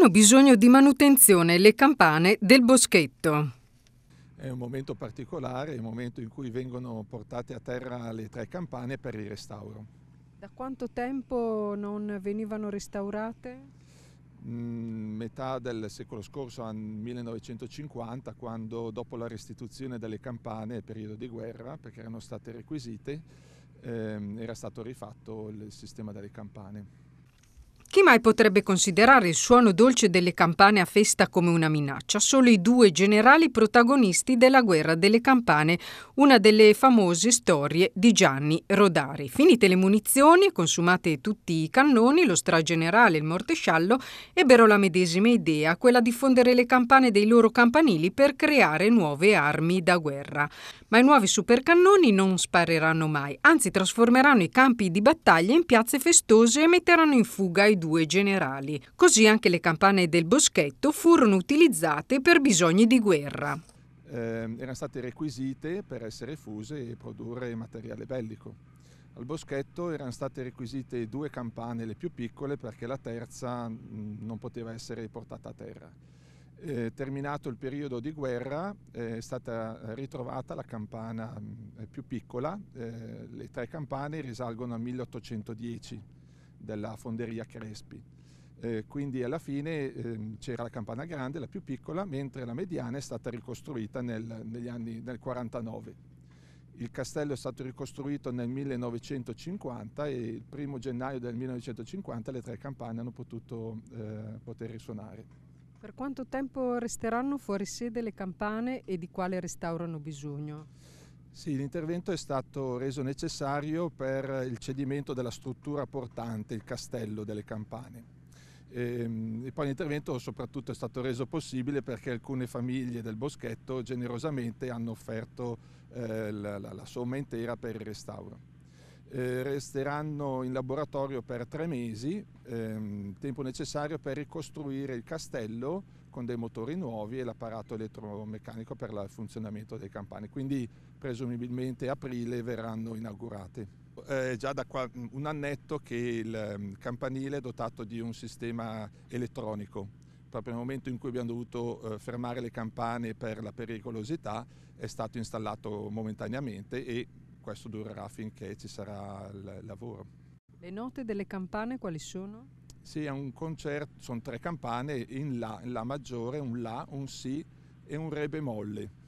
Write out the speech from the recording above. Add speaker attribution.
Speaker 1: hanno bisogno di manutenzione le campane del boschetto.
Speaker 2: È un momento particolare, è il momento in cui vengono portate a terra le tre campane per il restauro.
Speaker 1: Da quanto tempo non venivano restaurate?
Speaker 2: Mm, metà del secolo scorso, 1950, quando dopo la restituzione delle campane, periodo di guerra, perché erano state requisite, ehm, era stato rifatto il sistema delle campane.
Speaker 1: Chi mai potrebbe considerare il suono dolce delle campane a festa come una minaccia? Solo i due generali protagonisti della guerra delle campane, una delle famose storie di Gianni Rodari. Finite le munizioni, consumate tutti i cannoni, lo stragenerale e il mortesciallo ebbero la medesima idea, quella di fondere le campane dei loro campanili per creare nuove armi da guerra. Ma i nuovi supercannoni non spareranno mai, anzi trasformeranno i campi di battaglia in piazze festose e metteranno in fuga i due generali. Così anche le campane del boschetto furono utilizzate per bisogni di guerra.
Speaker 2: Eh, erano state requisite per essere fuse e produrre materiale bellico. Al boschetto erano state requisite due campane, le più piccole, perché la terza non poteva essere portata a terra. Eh, terminato il periodo di guerra eh, è stata ritrovata la campana più piccola, eh, le tre campane risalgono al 1810 della fonderia Crespi. Eh, quindi alla fine ehm, c'era la campana grande, la più piccola, mentre la mediana è stata ricostruita nel, negli anni nel 49. Il castello è stato ricostruito nel 1950 e il primo gennaio del 1950 le tre campane hanno potuto eh, poter risuonare.
Speaker 1: Per quanto tempo resteranno fuori sede le campane e di quale restauro hanno bisogno?
Speaker 2: Sì, l'intervento è stato reso necessario per il cedimento della struttura portante, il castello delle campane. E, ehm, e poi l'intervento soprattutto è stato reso possibile perché alcune famiglie del boschetto generosamente hanno offerto eh, la, la, la somma intera per il restauro. Eh, resteranno in laboratorio per tre mesi, ehm, tempo necessario per ricostruire il castello con dei motori nuovi e l'apparato elettromeccanico per il funzionamento dei campani. Quindi presumibilmente aprile verranno inaugurate. È eh, già da qua, mm, un annetto che il ehm, campanile è dotato di un sistema elettronico proprio nel momento in cui abbiamo dovuto eh, fermare le campane per la pericolosità, è stato installato momentaneamente e questo durerà finché ci sarà il lavoro.
Speaker 1: Le note delle campane quali sono?
Speaker 2: Sì, è un concerto, sono tre campane in La, in la maggiore, un La, un Si e un Re bemolle.